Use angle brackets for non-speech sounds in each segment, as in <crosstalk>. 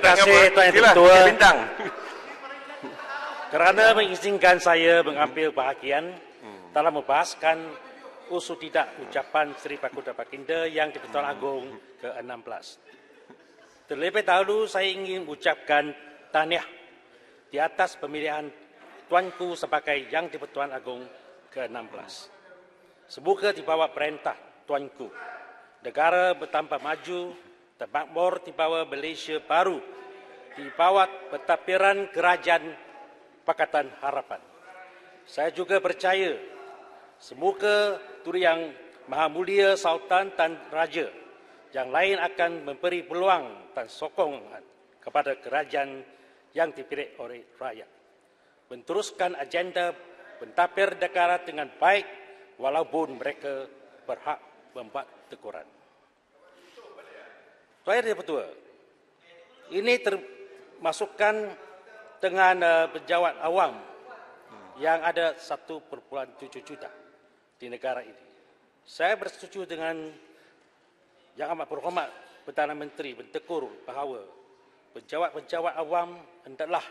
terima kasih Tuan Yang Tertua. <laughs> Kerana mengizinkan saya mengambil bahagian dalam membahaskan usul tidak ucapan Sri Pakuda Pakinda yang di dipertuan agung ke-16. Terlebih dahulu saya ingin ucapkan tahniah di atas pemilihan Tuanku sebagai yang di dipertuan agung ke-16. Semoga di bawah perintah Tuanku, negara bertambah maju termakmur di bawah Malaysia baru di bawah pentadbiran kerajaan Pakatan Harapan. Saya juga percaya semoga Turi Yang Maha Mulia Sultan dan Raja yang lain akan memberi peluang dan sokongan kepada kerajaan yang dipilih oleh rakyat. Meneruskan agenda pentadbir negara dengan baik walaupun mereka berhak membuat teguran. Terakhir dia petua. Ini termasukkan dengan uh, eh, pejabat awam yang ada 1.7 juta di negara ini. Saya bersetuju dengan yang amat berhormat Perdana Menteri bertekur bahawa pejabat-pejabat awam hendaklah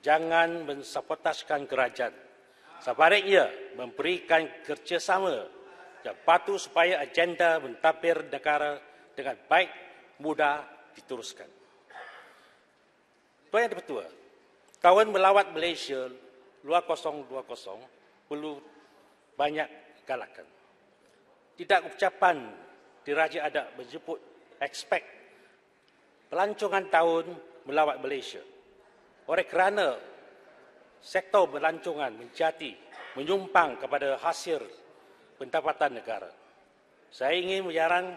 jangan mensapotaskan kerajaan. Sebaliknya memberikan kerjasama yang patuh supaya agenda mentapir negara dengan baik mudah diteruskan. Tuan yang dipertua, tahun melawat Malaysia 2020 perlu banyak galakan. Tidak ucapan diraja adat menjemput expect pelancongan tahun melawat Malaysia. Oleh kerana sektor pelancongan menjadi menyumpang kepada hasil pendapatan negara. Saya ingin menyarang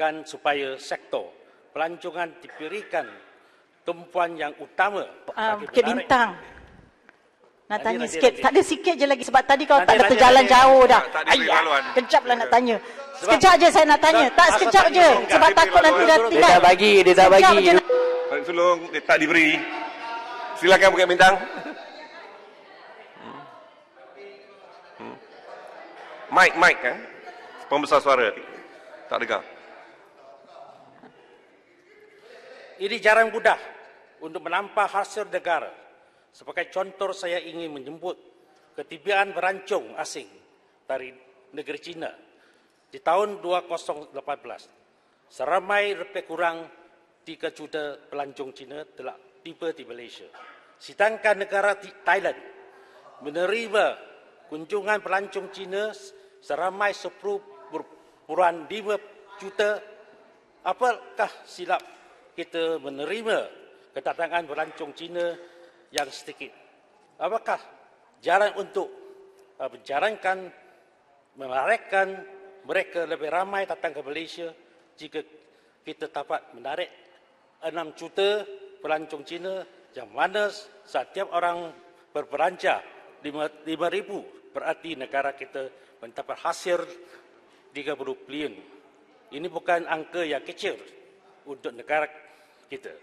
dilakukan supaya sektor pelancongan diberikan tumpuan yang utama. Ah, Bukit uh, Bintang. Nak nanti, tanya nanti, sikit. Nanti. Tak ada sikit je lagi sebab tadi kau nanti, tak ada terjalan jauh dah. Ayah, kejap lah nak tanya. Sekejap je saya nak tanya. Tak sekejap je. Sebab takut nanti dah tinggal. Dia dah bagi. Dia dah bagi. Pak Sulung, dia tak diberi. Silakan Bukit Bintang. Mike, Mike kan? Pembesar suara. Tak dengar. ini jarang mudah untuk menampak hasil negara. Sebagai contoh saya ingin menyebut ketibaan berancung asing dari negeri China di tahun 2018. Seramai lebih kurang 3 juta pelancong China telah tiba di Malaysia. Sedangkan negara Thailand menerima kunjungan pelancong China seramai 10.5 juta. Apakah silap kita menerima kedatangan berancung Cina yang sedikit. Apakah jalan untuk uh, menjarangkan, menarikkan mereka lebih ramai datang ke Malaysia jika kita dapat menarik 6 juta pelancong Cina yang mana setiap orang berperanja 5 ribu berarti negara kita mendapat hasil 30 bilion. Ini bukan angka yang kecil untuk negara kita.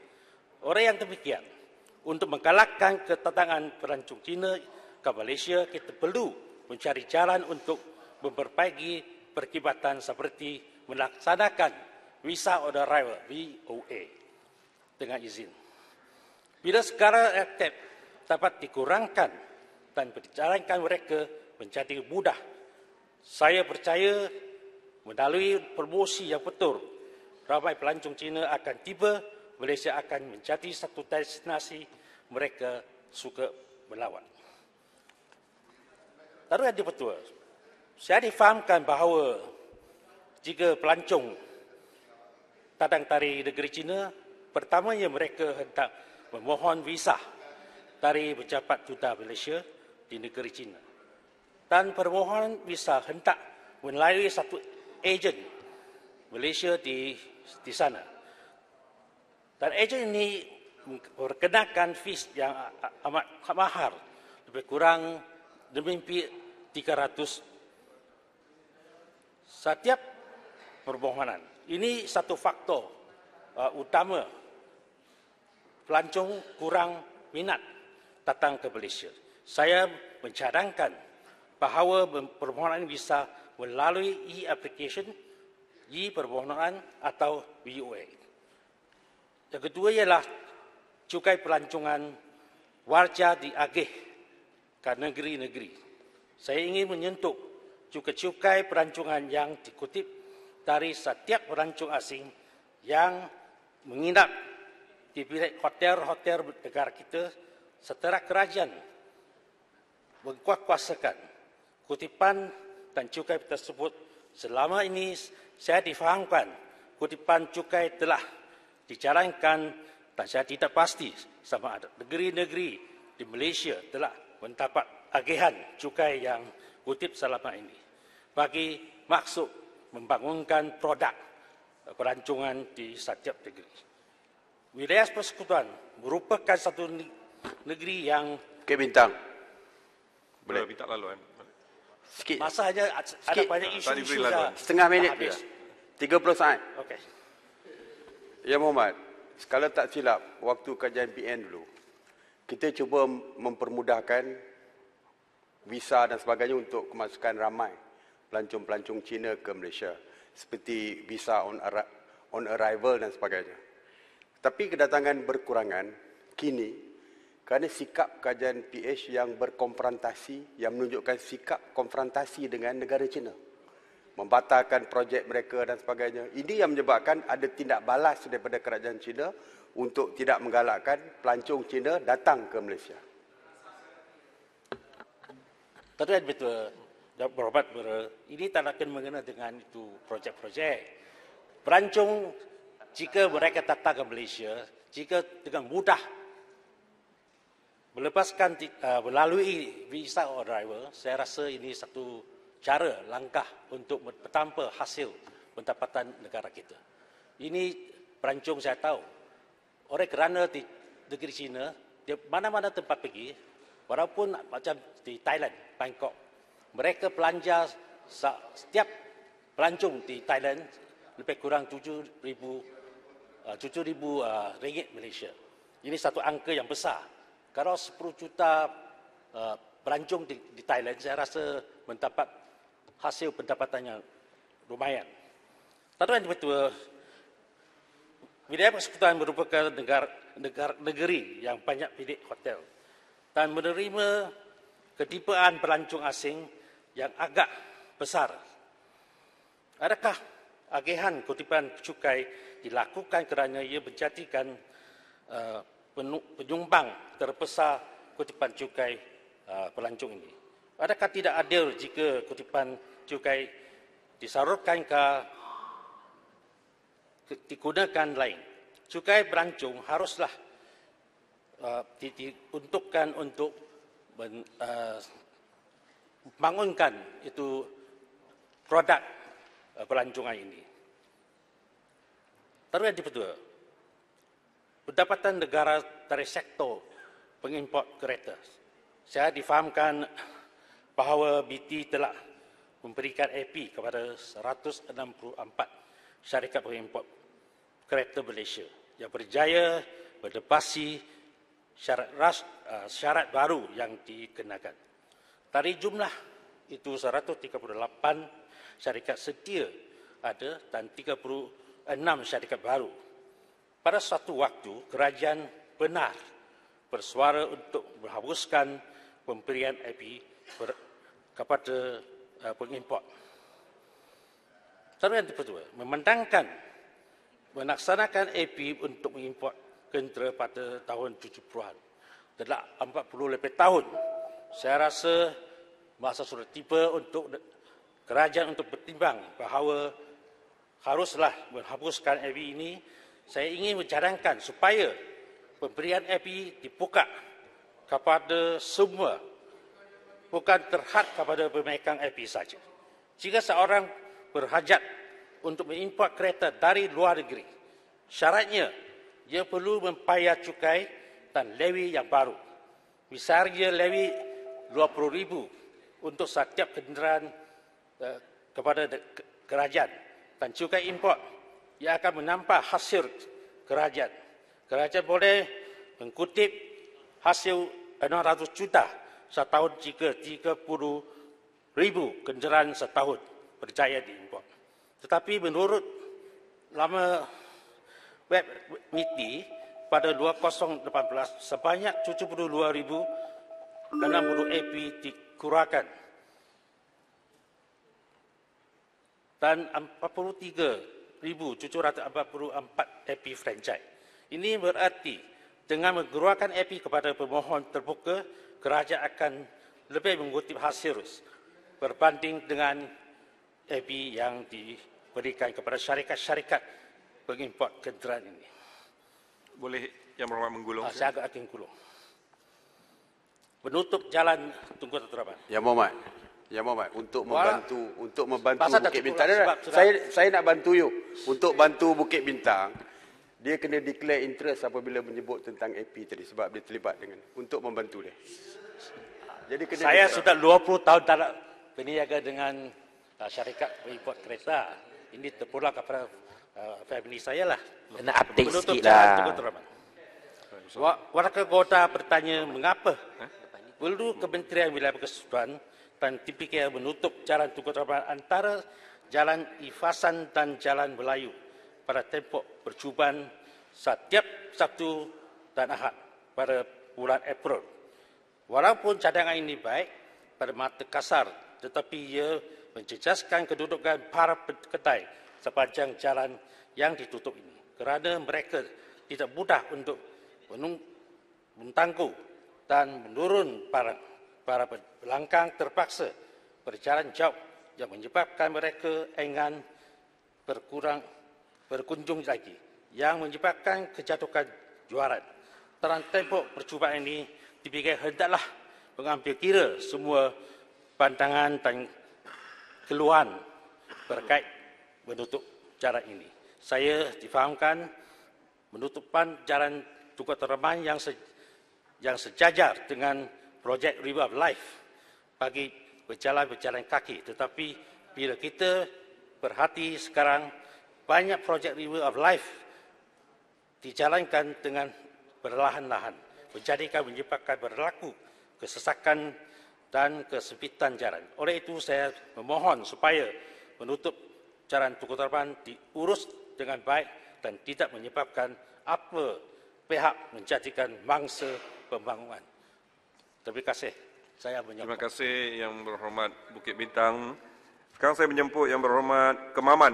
Orang yang demikian, untuk menggalakkan ketatangan pelancong Cina ke Malaysia, kita perlu mencari jalan untuk memperbaiki perkibatan seperti melaksanakan visa on arrival, VOA, dengan izin. Bila segala aktif dapat dikurangkan dan berjalankan mereka menjadi mudah, saya percaya melalui promosi yang betul ramai pelancong Cina akan tiba, Malaysia akan menjadi satu destinasi mereka suka melawat. Lalu yang dipertua, saya difahamkan bahawa jika pelancong datang dari negeri Cina, pertamanya mereka hendak memohon visa dari pejabat duta Malaysia di negeri Cina. Dan permohonan visa hendak melalui satu ejen Malaysia di di sana. Dan ejen ini berkenakan fees yang amat mahal, lebih kurang demi 300 setiap permohonan. Ini satu faktor uh, utama pelancong kurang minat datang ke Malaysia. Saya mencadangkan bahawa permohonan visa melalui e-application e perbohonan atau VOA. Yang kedua ialah cukai pelancongan warga di Aceh ke negeri-negeri. Saya ingin menyentuh cukai-cukai pelancongan yang dikutip dari setiap pelancong asing yang menginap di bilik hotel-hotel negara kita setelah kerajaan mengkuasakan kutipan dan cukai tersebut selama ini saya difahamkan kutipan cukai telah dicarangkan dan saya tidak pasti sama ada negeri-negeri di Malaysia telah mendapat agihan cukai yang kutip selama ini bagi maksud membangunkan produk eh, perancungan di setiap negeri. Wilayah persekutuan merupakan satu negeri yang... Okey, Bintang. Boleh. Boleh, minta laluan. Sikit. Masa hanya ah, ada banyak isu-isu isu dah. Setengah minit dah habis. 30 saat. Okey. Ya Muhammad, kalau tak silap waktu kajian PN dulu, kita cuba mempermudahkan visa dan sebagainya untuk kemasukan ramai pelancong-pelancong Cina ke Malaysia seperti visa on arrival dan sebagainya. Tapi kedatangan berkurangan kini kerana sikap kerajaan PH yang berkonfrontasi yang menunjukkan sikap konfrontasi dengan negara China membatalkan projek mereka dan sebagainya ini yang menyebabkan ada tindak balas daripada kerajaan China untuk tidak menggalakkan pelancong China datang ke Malaysia Tadi tuan betul berobat ber ini tanakan mengenai dengan itu projek-projek pelancong jika mereka datang ke Malaysia jika dengan mudah melepaskan uh, melalui visa arrival saya rasa ini satu cara langkah untuk bertampa hasil pendapatan negara kita ini perancung saya tahu oleh kerana di negeri China di mana-mana tempat pergi walaupun macam di Thailand Bangkok mereka pelanjar setiap pelancong di Thailand lebih kurang 7000 7000 uh, uh, ringgit Malaysia ini satu angka yang besar kalau 10 juta uh, beranjung di, di Thailand saya rasa mendapat hasil pendapatannya lumayan. Tuan-tuan dan Wilayah Persekutuan merupakan negara, negara negeri yang banyak bilik hotel dan menerima ketipuan pelancong asing yang agak besar. Adakah agihan kutipan cukai dilakukan kerana ia menjadikan uh, penyumbang terbesar kutipan cukai uh, pelancong ini. Adakah tidak adil jika kutipan cukai disarutkan ke digunakan lain? Cukai pelancong haruslah uh, diuntukkan untuk men, uh, bangunkan itu produk uh, pelancongan ini. Terus yang pendapatan negara dari sektor pengimport kereta. Saya difahamkan bahawa BT telah memberikan AP kepada 164 syarikat pengimport kereta Malaysia yang berjaya berlepasi syarat, ras, uh, syarat baru yang dikenakan. Dari jumlah itu 138 syarikat setia ada dan 36 syarikat baru pada suatu waktu kerajaan benar bersuara untuk menghapuskan pemberian IP kepada eh, pengimport. Tapi yang kedua, memandangkan melaksanakan AP untuk mengimport kentera pada tahun 70-an. Telah 40 lebih tahun. Saya rasa masa sudah tiba untuk kerajaan untuk bertimbang bahawa haruslah menghapuskan AP ini saya ingin mencadangkan supaya pemberian FPE dibuka kepada semua bukan terhad kepada pemegang FPE saja. Jika seorang berhajat untuk mengimport kereta dari luar negeri, syaratnya dia perlu membayar cukai dan lewi yang baru. Misalnya lewi RM20,000 untuk setiap kenderaan eh, kepada kerajaan dan cukai import ia akan menampak hasil kerajaan. Kerajaan boleh mengkutip hasil 600 juta setahun jika 30 ribu kenderaan setahun berjaya diimport. Tetapi menurut lama web MITI pada 2018 sebanyak 72 ribu 60 AP dikurangkan dan 43 7,744 epi franchise. Ini berarti dengan menggeruakan epi kepada pemohon terbuka, kerajaan akan lebih mengutip hasil berbanding dengan epi yang diberikan kepada syarikat-syarikat pengimport kenderaan ini. Boleh yang berhormat menggulung? Ah, saya agak akan gulung. Penutup jalan Tunku Tatrabat. Yang berhormat. Ya Muhammad, untuk membantu Wah. untuk membantu Pasal Bukit Bintang. Lah sebab, saya saya nak bantu you untuk bantu Bukit Bintang. Dia kena declare interest apabila menyebut tentang AP tadi sebab dia terlibat dengan untuk membantu dia. Jadi kena Saya sudah 20 tahun tak berniaga dengan uh, syarikat import kereta. Ini terpulang kepada uh, family saya lah. Kena update sikit Wah, warga kota bertanya mengapa? Ha? perlu Kementerian Wilayah Persekutuan dan TPKR menutup jalan Tugu Terapan antara Jalan Ifasan dan Jalan Melayu pada tempoh percubaan setiap Sabtu dan Ahad pada bulan April. Walaupun cadangan ini baik pada mata kasar tetapi ia menjejaskan kedudukan para kedai sepanjang jalan yang ditutup ini kerana mereka tidak mudah untuk menung- menanggung dan menurun para para pelangkang terpaksa berjalan jauh yang menyebabkan mereka enggan berkurang berkunjung lagi yang menyebabkan kejatuhan juara. Terang tempoh percubaan ini dipikir hendaklah mengambil kira semua pandangan dan keluhan berkait menutup jalan ini. Saya difahamkan menutupan jalan cukup teraman yang sejauh yang sejajar dengan projek River of Life bagi berjalan-berjalan kaki. Tetapi bila kita perhati sekarang, banyak projek River of Life dijalankan dengan berlahan-lahan. Menjadikan menyebabkan berlaku kesesakan dan kesempitan jalan. Oleh itu, saya memohon supaya menutup jalan Tuku Tarban diurus dengan baik dan tidak menyebabkan apa pihak menjadikan mangsa pembangunan. Terima kasih. Saya menyambut. Terima kasih yang berhormat Bukit Bintang. Sekarang saya menjemput yang berhormat Kemaman.